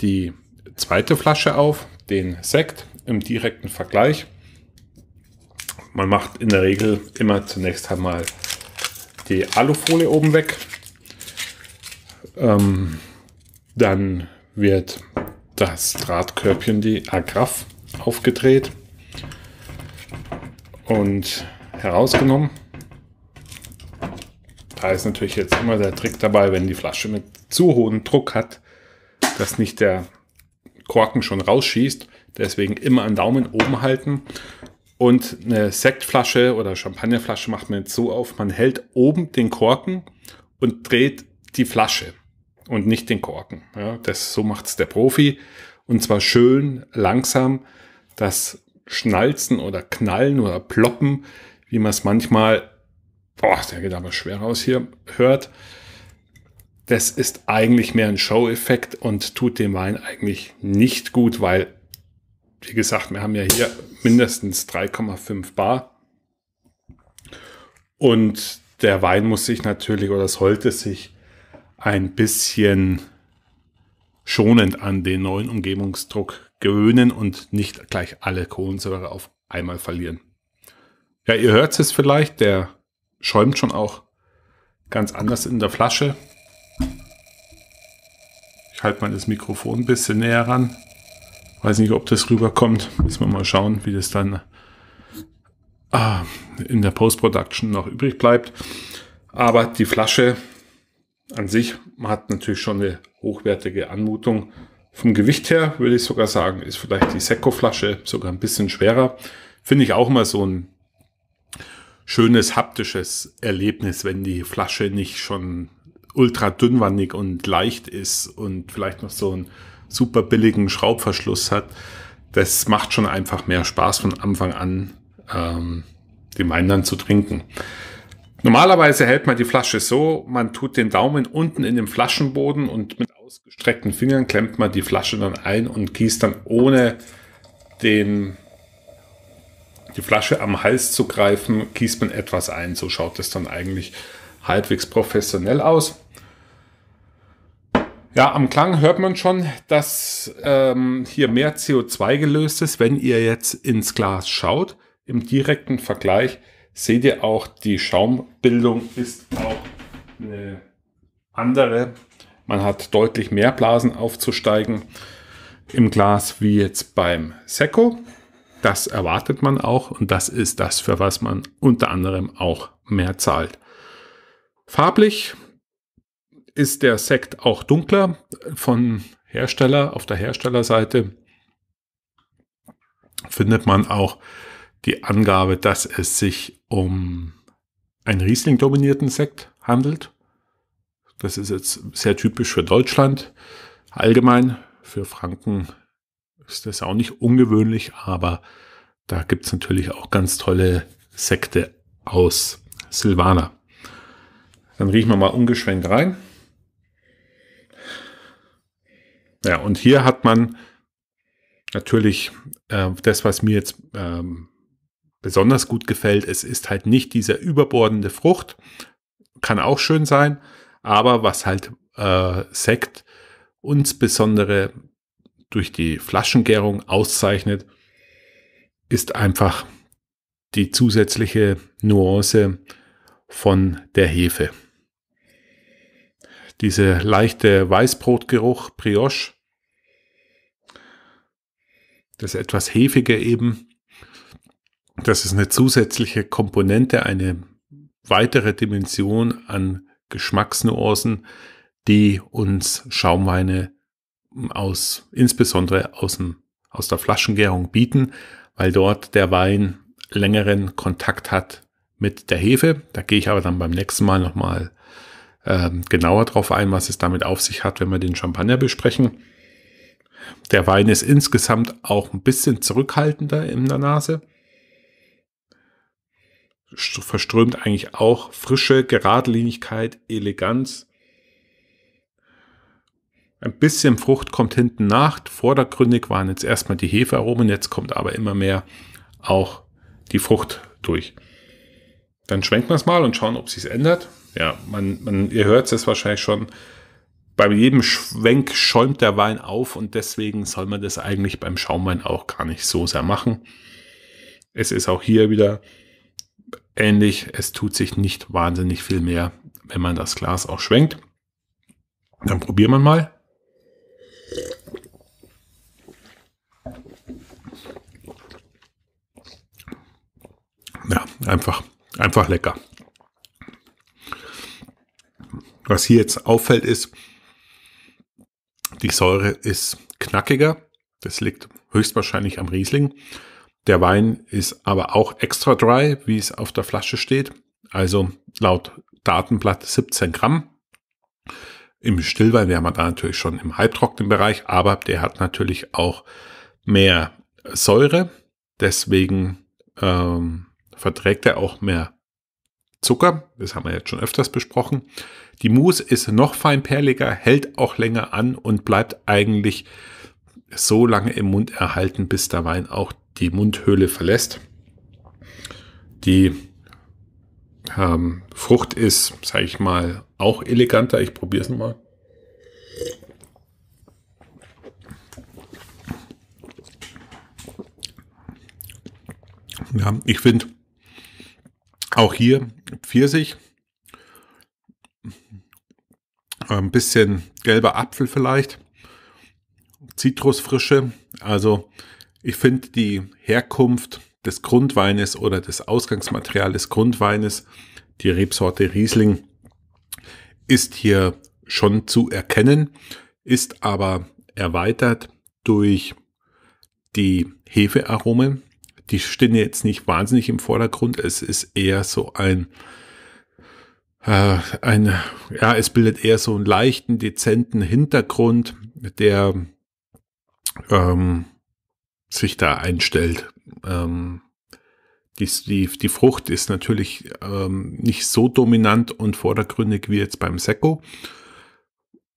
die zweite Flasche auf, den Sekt im direkten Vergleich. Man macht in der Regel immer zunächst einmal die Alufolie oben weg. Ähm, dann wird das Drahtkörbchen, die Agraf, aufgedreht und herausgenommen. Da ist natürlich jetzt immer der Trick dabei, wenn die Flasche mit zu hohem Druck hat, dass nicht der Korken schon rausschießt. Deswegen immer einen Daumen oben halten. Und eine Sektflasche oder Champagnerflasche macht man jetzt so auf, man hält oben den Korken und dreht die Flasche und nicht den Korken. Ja, das, so macht's der Profi. Und zwar schön, langsam, das Schnalzen oder Knallen oder Ploppen, wie man es manchmal, boah, der geht aber schwer raus hier, hört. Das ist eigentlich mehr ein Show-Effekt und tut dem Wein eigentlich nicht gut, weil, wie gesagt, wir haben ja hier mindestens 3,5 Bar. Und der Wein muss sich natürlich oder sollte sich ein bisschen schonend an den neuen Umgebungsdruck gewöhnen und nicht gleich alle Kohlensäure auf einmal verlieren. Ja, ihr hört es vielleicht, der schäumt schon auch ganz anders in der Flasche. Ich halte mal das Mikrofon ein bisschen näher ran. Weiß nicht, ob das rüberkommt. Müssen wir mal schauen, wie das dann ah, in der Post-Production noch übrig bleibt. Aber die Flasche an sich hat natürlich schon eine hochwertige Anmutung. Vom Gewicht her würde ich sogar sagen, ist vielleicht die seko flasche sogar ein bisschen schwerer. Finde ich auch mal so ein schönes haptisches Erlebnis, wenn die Flasche nicht schon ultra dünnwandig und leicht ist und vielleicht noch so einen super billigen Schraubverschluss hat. Das macht schon einfach mehr Spaß von Anfang an, ähm, den Wein dann zu trinken. Normalerweise hält man die Flasche so, man tut den Daumen unten in den Flaschenboden und mit ausgestreckten Fingern klemmt man die Flasche dann ein und gießt dann ohne den, die Flasche am Hals zu greifen, gießt man etwas ein. So schaut es dann eigentlich halbwegs professionell aus. Ja, am Klang hört man schon, dass ähm, hier mehr CO2 gelöst ist, wenn ihr jetzt ins Glas schaut. Im direkten Vergleich Seht ihr auch, die Schaumbildung ist auch eine andere. Man hat deutlich mehr Blasen aufzusteigen im Glas wie jetzt beim Seco. Das erwartet man auch und das ist das, für was man unter anderem auch mehr zahlt. Farblich ist der Sekt auch dunkler von Hersteller auf der Herstellerseite findet man auch die Angabe, dass es sich um einen Riesling-dominierten Sekt handelt. Das ist jetzt sehr typisch für Deutschland. Allgemein für Franken ist das auch nicht ungewöhnlich, aber da gibt es natürlich auch ganz tolle Sekte aus Silvana. Dann riechen wir mal ungeschwenkt rein. Ja, und hier hat man natürlich äh, das, was mir jetzt ähm, besonders gut gefällt. Es ist halt nicht diese überbordende Frucht, kann auch schön sein, aber was halt äh, Sekt insbesondere durch die Flaschengärung auszeichnet, ist einfach die zusätzliche Nuance von der Hefe. Dieser leichte Weißbrotgeruch, Brioche, das etwas Hefige eben, das ist eine zusätzliche Komponente, eine weitere Dimension an Geschmacksnuancen, die uns Schaumweine aus, insbesondere aus, dem, aus der Flaschengärung bieten, weil dort der Wein längeren Kontakt hat mit der Hefe. Da gehe ich aber dann beim nächsten Mal nochmal äh, genauer drauf ein, was es damit auf sich hat, wenn wir den Champagner besprechen. Der Wein ist insgesamt auch ein bisschen zurückhaltender in der Nase verströmt eigentlich auch frische Geradlinigkeit, Eleganz. Ein bisschen Frucht kommt hinten nach. Vordergründig waren jetzt erstmal die Hefearomen, jetzt kommt aber immer mehr auch die Frucht durch. Dann schwenken wir es mal und schauen, ob es sich ändert. Ja, man, man ihr hört es wahrscheinlich schon. Bei jedem Schwenk schäumt der Wein auf und deswegen soll man das eigentlich beim Schaumwein auch gar nicht so sehr machen. Es ist auch hier wieder ähnlich. Es tut sich nicht wahnsinnig viel mehr, wenn man das Glas auch schwenkt. Dann probieren wir mal. Ja, einfach, einfach lecker. Was hier jetzt auffällt, ist, die Säure ist knackiger. Das liegt höchstwahrscheinlich am Riesling. Der Wein ist aber auch extra dry, wie es auf der Flasche steht. Also laut Datenblatt 17 Gramm. Im Stillwein wäre man da natürlich schon im halbtrockenen Bereich, aber der hat natürlich auch mehr Säure. Deswegen ähm, verträgt er auch mehr Zucker. Das haben wir jetzt schon öfters besprochen. Die Mousse ist noch feinperliger, hält auch länger an und bleibt eigentlich so lange im Mund erhalten, bis der Wein auch die Mundhöhle verlässt. Die ähm, Frucht ist, sage ich mal, auch eleganter. Ich probiere es mal. Ja, ich finde auch hier Pfirsich, ein bisschen gelber Apfel vielleicht, Zitrusfrische. Also ich finde die Herkunft des Grundweines oder des Ausgangsmaterial des Grundweines, die Rebsorte Riesling, ist hier schon zu erkennen, ist aber erweitert durch die Hefearomen. Die stehen jetzt nicht wahnsinnig im Vordergrund. Es ist eher so ein, äh, ein, ja, es bildet eher so einen leichten, dezenten Hintergrund, der ähm, sich da einstellt. Ähm, die, die, die Frucht ist natürlich ähm, nicht so dominant und vordergründig wie jetzt beim Sekko.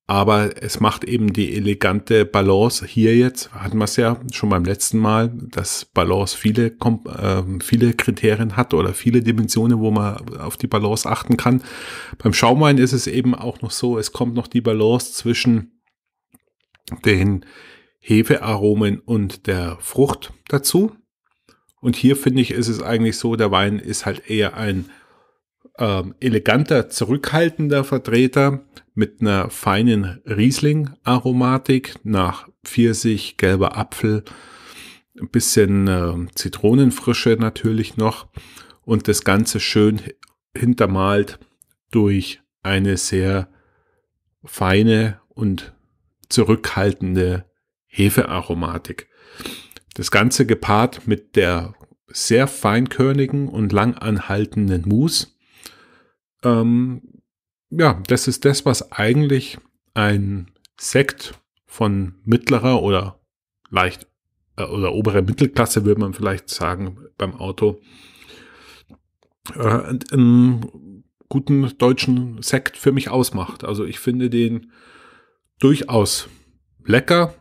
Aber es macht eben die elegante Balance hier jetzt, hatten wir es ja schon beim letzten Mal, dass Balance viele, äh, viele Kriterien hat oder viele Dimensionen, wo man auf die Balance achten kann. Beim Schaumwein ist es eben auch noch so, es kommt noch die Balance zwischen den Hefearomen und der Frucht dazu. Und hier finde ich, ist es eigentlich so, der Wein ist halt eher ein ähm, eleganter, zurückhaltender Vertreter mit einer feinen Riesling-Aromatik nach Pfirsich, gelber Apfel, ein bisschen äh, Zitronenfrische natürlich noch und das Ganze schön hintermalt durch eine sehr feine und zurückhaltende Hefearomatik. Das Ganze gepaart mit der sehr feinkörnigen und langanhaltenden Mousse. Ähm, ja, das ist das, was eigentlich ein Sekt von mittlerer oder leicht äh, oder oberer Mittelklasse, würde man vielleicht sagen, beim Auto, äh, einen guten deutschen Sekt für mich ausmacht. Also ich finde den durchaus lecker,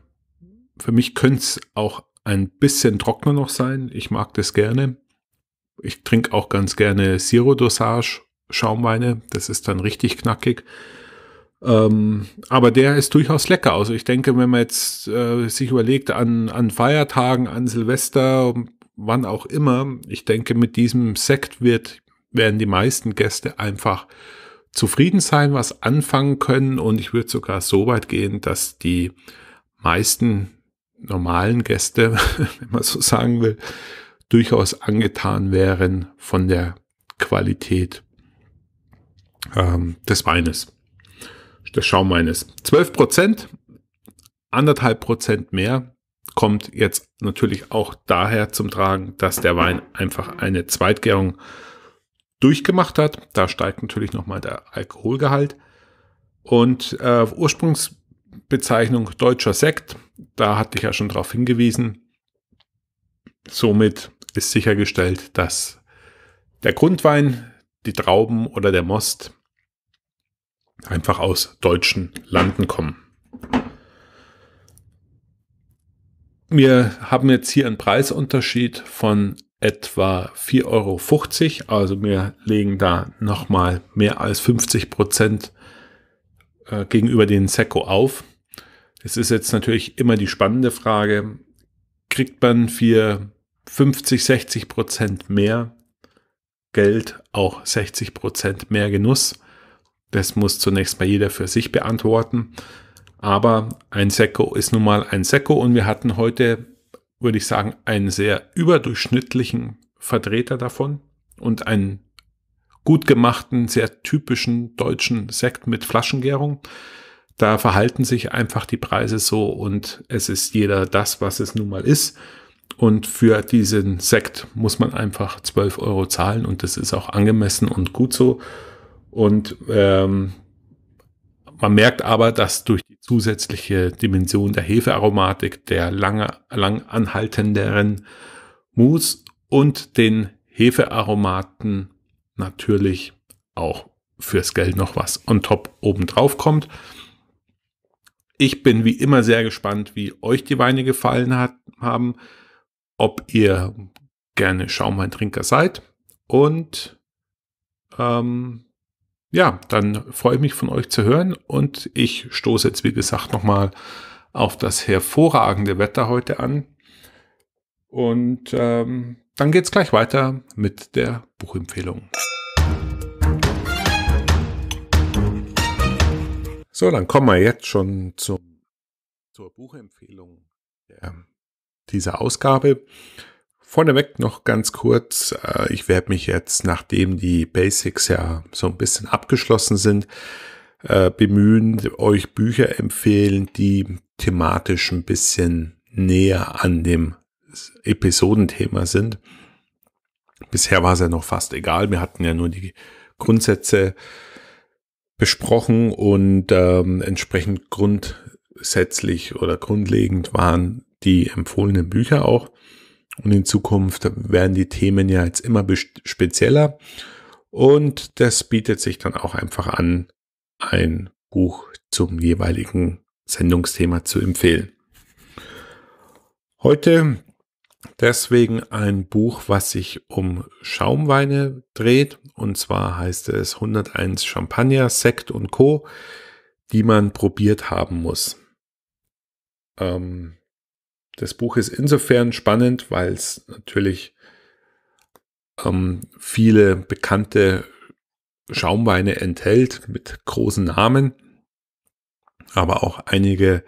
für mich könnte es auch ein bisschen trockener noch sein. Ich mag das gerne. Ich trinke auch ganz gerne Zero-Dosage Schaumweine. Das ist dann richtig knackig. Ähm, aber der ist durchaus lecker. Also ich denke, wenn man jetzt äh, sich überlegt an, an Feiertagen, an Silvester, wann auch immer, ich denke, mit diesem Sekt wird, werden die meisten Gäste einfach zufrieden sein, was anfangen können. Und ich würde sogar so weit gehen, dass die meisten normalen Gäste, wenn man so sagen will, durchaus angetan wären von der Qualität ähm, des Weines, des Schaumweines. 12 Prozent, anderthalb Prozent mehr kommt jetzt natürlich auch daher zum Tragen, dass der Wein einfach eine Zweitgärung durchgemacht hat. Da steigt natürlich nochmal der Alkoholgehalt. Und äh, Ursprungsbezeichnung deutscher Sekt da hatte ich ja schon darauf hingewiesen. Somit ist sichergestellt, dass der Grundwein, die Trauben oder der Most einfach aus deutschen Landen kommen. Wir haben jetzt hier einen Preisunterschied von etwa 4,50 Euro. Also wir legen da nochmal mehr als 50 Prozent äh, gegenüber den Seco auf. Es ist jetzt natürlich immer die spannende Frage, kriegt man für 50, 60 Prozent mehr Geld auch 60 Prozent mehr Genuss? Das muss zunächst mal jeder für sich beantworten. Aber ein Sekko ist nun mal ein Sekko und wir hatten heute, würde ich sagen, einen sehr überdurchschnittlichen Vertreter davon und einen gut gemachten, sehr typischen deutschen Sekt mit Flaschengärung. Da verhalten sich einfach die Preise so und es ist jeder das, was es nun mal ist. Und für diesen Sekt muss man einfach 12 Euro zahlen und das ist auch angemessen und gut so. Und ähm, man merkt aber, dass durch die zusätzliche Dimension der Hefearomatik, der lange, lang anhaltenderen Mousse und den Hefearomaten natürlich auch fürs Geld noch was on top obendrauf kommt. Ich bin wie immer sehr gespannt, wie euch die Weine gefallen hat, haben, ob ihr gerne Schaumweintrinker seid. Und ähm, ja, dann freue ich mich von euch zu hören und ich stoße jetzt, wie gesagt, nochmal auf das hervorragende Wetter heute an. Und ähm, dann es gleich weiter mit der Buchempfehlung. So, dann kommen wir jetzt schon zum, zur Buchempfehlung dieser Ausgabe. Vorneweg noch ganz kurz, äh, ich werde mich jetzt, nachdem die Basics ja so ein bisschen abgeschlossen sind, äh, bemühen, euch Bücher empfehlen, die thematisch ein bisschen näher an dem Episodenthema sind. Bisher war es ja noch fast egal, wir hatten ja nur die Grundsätze besprochen und ähm, entsprechend grundsätzlich oder grundlegend waren die empfohlenen Bücher auch. Und in Zukunft werden die Themen ja jetzt immer spezieller. Und das bietet sich dann auch einfach an, ein Buch zum jeweiligen Sendungsthema zu empfehlen. Heute Deswegen ein Buch, was sich um Schaumweine dreht. Und zwar heißt es 101 Champagner, Sekt und Co., die man probiert haben muss. Ähm, das Buch ist insofern spannend, weil es natürlich ähm, viele bekannte Schaumweine enthält mit großen Namen, aber auch einige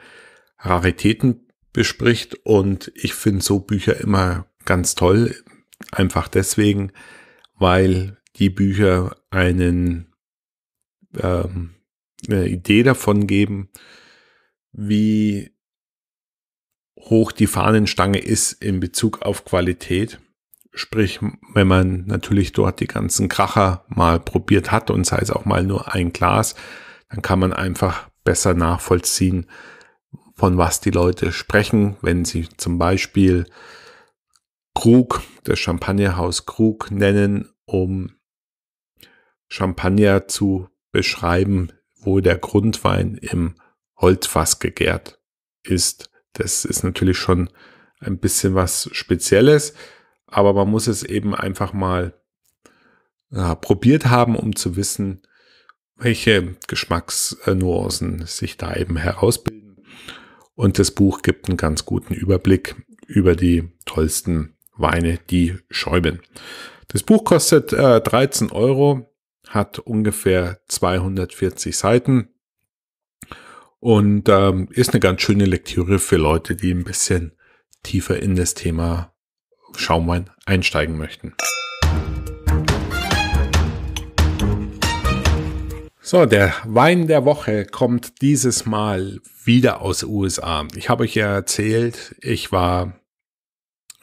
Raritäten bespricht. Und ich finde so Bücher immer ganz toll. Einfach deswegen, weil die Bücher einen, ähm, eine Idee davon geben, wie hoch die Fahnenstange ist in Bezug auf Qualität. Sprich, wenn man natürlich dort die ganzen Kracher mal probiert hat und sei es auch mal nur ein Glas, dann kann man einfach besser nachvollziehen, von was die Leute sprechen, wenn sie zum Beispiel Krug, das Champagnerhaus Krug nennen, um Champagner zu beschreiben, wo der Grundwein im Holzfass gegärt ist. Das ist natürlich schon ein bisschen was Spezielles, aber man muss es eben einfach mal ja, probiert haben, um zu wissen, welche Geschmacksnuancen sich da eben herausbilden. Und das Buch gibt einen ganz guten Überblick über die tollsten Weine, die schäumen. Das Buch kostet äh, 13 Euro, hat ungefähr 240 Seiten und ähm, ist eine ganz schöne Lektüre für Leute, die ein bisschen tiefer in das Thema Schaumwein einsteigen möchten. So, der Wein der Woche kommt dieses Mal wieder aus USA. Ich habe euch ja erzählt, ich war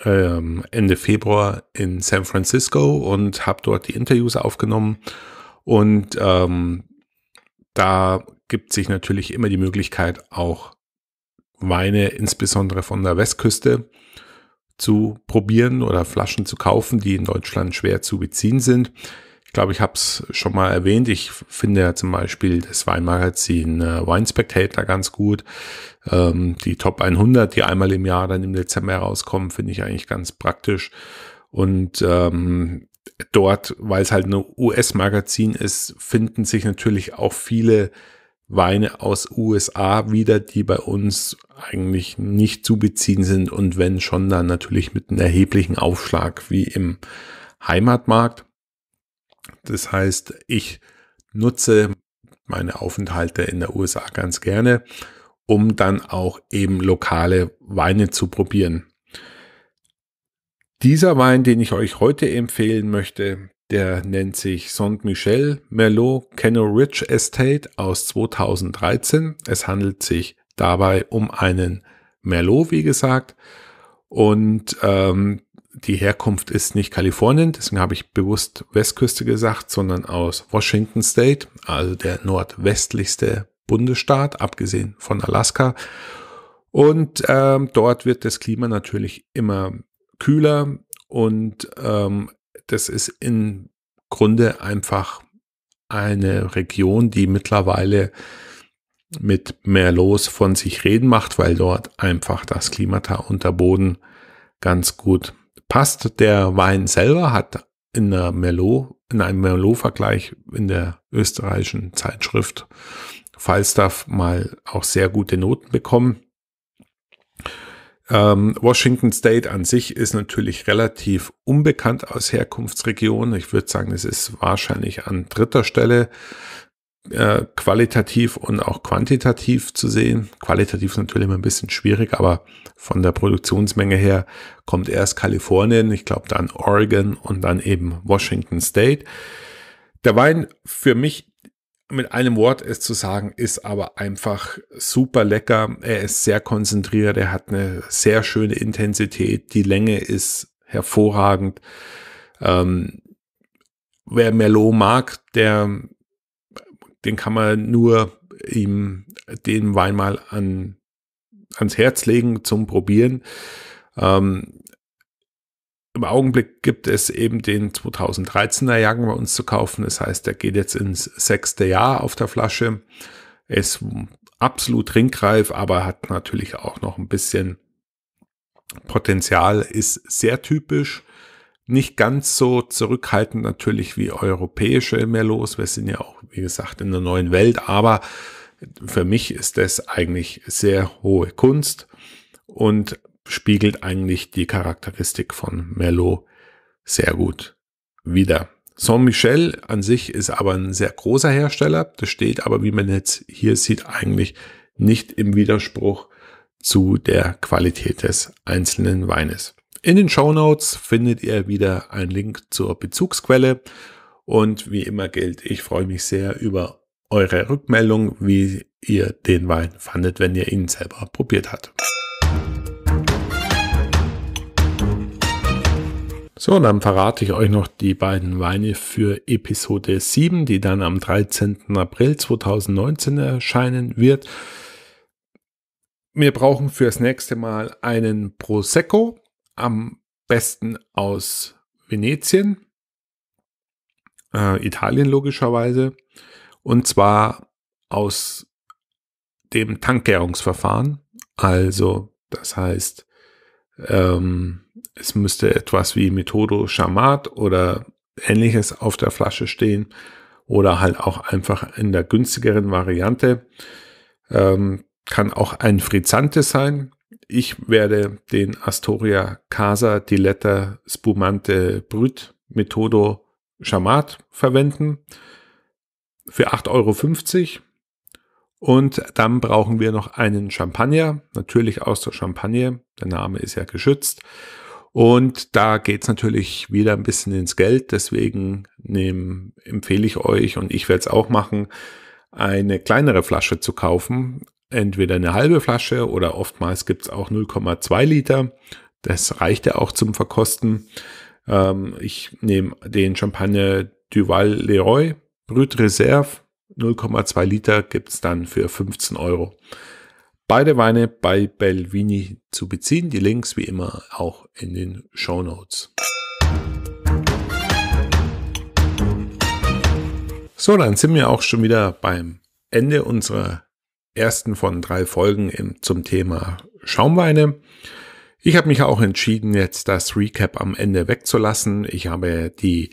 ähm, Ende Februar in San Francisco und habe dort die Interviews aufgenommen. Und ähm, da gibt sich natürlich immer die Möglichkeit, auch Weine, insbesondere von der Westküste, zu probieren oder Flaschen zu kaufen, die in Deutschland schwer zu beziehen sind glaube, ich habe es schon mal erwähnt. Ich finde ja zum Beispiel das Weinmagazin äh, Wine Spectator ganz gut. Ähm, die Top 100, die einmal im Jahr dann im Dezember herauskommen, finde ich eigentlich ganz praktisch. Und ähm, dort, weil es halt ein US-Magazin ist, finden sich natürlich auch viele Weine aus USA wieder, die bei uns eigentlich nicht zu beziehen sind und wenn schon dann natürlich mit einem erheblichen Aufschlag wie im Heimatmarkt. Das heißt, ich nutze meine Aufenthalte in der USA ganz gerne, um dann auch eben lokale Weine zu probieren. Dieser Wein, den ich euch heute empfehlen möchte, der nennt sich Saint-Michel Merlot Cano Rich Estate aus 2013. Es handelt sich dabei um einen Merlot, wie gesagt. Und ähm, die Herkunft ist nicht Kalifornien, deswegen habe ich bewusst Westküste gesagt, sondern aus Washington State, also der nordwestlichste Bundesstaat, abgesehen von Alaska. Und ähm, dort wird das Klima natürlich immer kühler und ähm, das ist im Grunde einfach eine Region, die mittlerweile mit mehr los von sich reden macht, weil dort einfach das Klima unter Boden ganz gut passt. Der Wein selber hat in, einer Merlot, in einem Merlot-Vergleich in der österreichischen Zeitschrift Falstaff mal auch sehr gute Noten bekommen. Ähm, Washington State an sich ist natürlich relativ unbekannt aus Herkunftsregion. Ich würde sagen, es ist wahrscheinlich an dritter Stelle äh, qualitativ und auch quantitativ zu sehen. Qualitativ natürlich immer ein bisschen schwierig, aber von der Produktionsmenge her kommt erst Kalifornien, ich glaube dann Oregon und dann eben Washington State. Der Wein für mich mit einem Wort es zu sagen, ist aber einfach super lecker. Er ist sehr konzentriert, er hat eine sehr schöne Intensität, die Länge ist hervorragend. Ähm, wer Merlot mag, der den kann man nur ihm den Wein mal an, ans Herz legen zum Probieren. Ähm, Im Augenblick gibt es eben den 2013er Jagen bei uns zu kaufen. Das heißt, der geht jetzt ins sechste Jahr auf der Flasche. ist absolut trinkreif, aber hat natürlich auch noch ein bisschen Potenzial, ist sehr typisch nicht ganz so zurückhaltend natürlich wie europäische Merlots. Wir sind ja auch, wie gesagt, in der neuen Welt, aber für mich ist das eigentlich sehr hohe Kunst und spiegelt eigentlich die Charakteristik von Merlot sehr gut wider. Saint-Michel an sich ist aber ein sehr großer Hersteller. Das steht aber, wie man jetzt hier sieht, eigentlich nicht im Widerspruch zu der Qualität des einzelnen Weines. In den Show Notes findet ihr wieder einen Link zur Bezugsquelle. Und wie immer gilt, ich freue mich sehr über eure Rückmeldung, wie ihr den Wein fandet, wenn ihr ihn selber probiert habt. So, dann verrate ich euch noch die beiden Weine für Episode 7, die dann am 13. April 2019 erscheinen wird. Wir brauchen fürs nächste Mal einen Prosecco, am besten aus Venetien, äh, Italien logischerweise, und zwar aus dem Tankgärungsverfahren. Also, das heißt, ähm, es müsste etwas wie Methodo Chamat oder ähnliches auf der Flasche stehen oder halt auch einfach in der günstigeren Variante. Ähm, kann auch ein Frizzante sein, ich werde den Astoria Casa Diletta Spumante Brüt Methodo Chamat verwenden für 8,50 Euro. Und dann brauchen wir noch einen Champagner, natürlich aus der Champagne. Der Name ist ja geschützt. Und da geht es natürlich wieder ein bisschen ins Geld. Deswegen nehm, empfehle ich euch, und ich werde es auch machen, eine kleinere Flasche zu kaufen, entweder eine halbe Flasche oder oftmals gibt es auch 0,2 Liter. Das reicht ja auch zum Verkosten. Ähm, ich nehme den Champagner Duval Leroy Brut Reserve 0,2 Liter gibt es dann für 15 Euro. Beide Weine bei Belvini zu beziehen. Die Links wie immer auch in den Show Notes. So, dann sind wir auch schon wieder beim Ende unserer ersten von drei Folgen im, zum Thema Schaumweine. Ich habe mich auch entschieden, jetzt das Recap am Ende wegzulassen. Ich habe die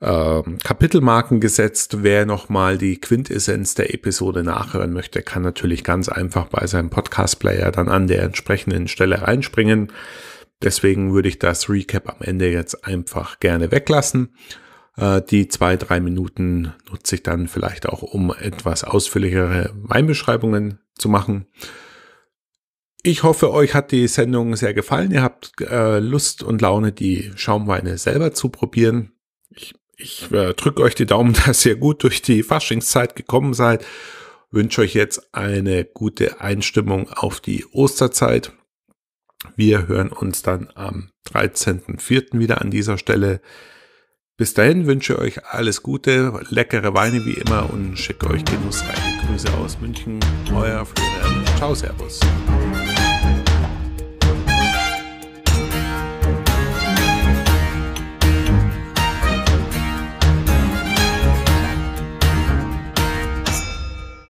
äh, Kapitelmarken gesetzt. Wer nochmal die Quintessenz der Episode nachhören möchte, kann natürlich ganz einfach bei seinem Podcast-Player dann an der entsprechenden Stelle reinspringen. Deswegen würde ich das Recap am Ende jetzt einfach gerne weglassen. Äh, die zwei, drei Minuten nutze ich dann vielleicht auch, um etwas ausführlichere Weinbeschreibungen zu machen. Ich hoffe, euch hat die Sendung sehr gefallen. Ihr habt äh, Lust und Laune, die Schaumweine selber zu probieren. Ich, ich äh, drücke euch die Daumen, dass ihr gut durch die Faschingszeit gekommen seid. Wünsche euch jetzt eine gute Einstimmung auf die Osterzeit. Wir hören uns dann am 13.04. wieder an dieser Stelle. Bis dahin wünsche ich euch alles Gute, leckere Weine wie immer und schicke euch genussreiche Grüße aus München. Euer Florian. Ciao, Servus.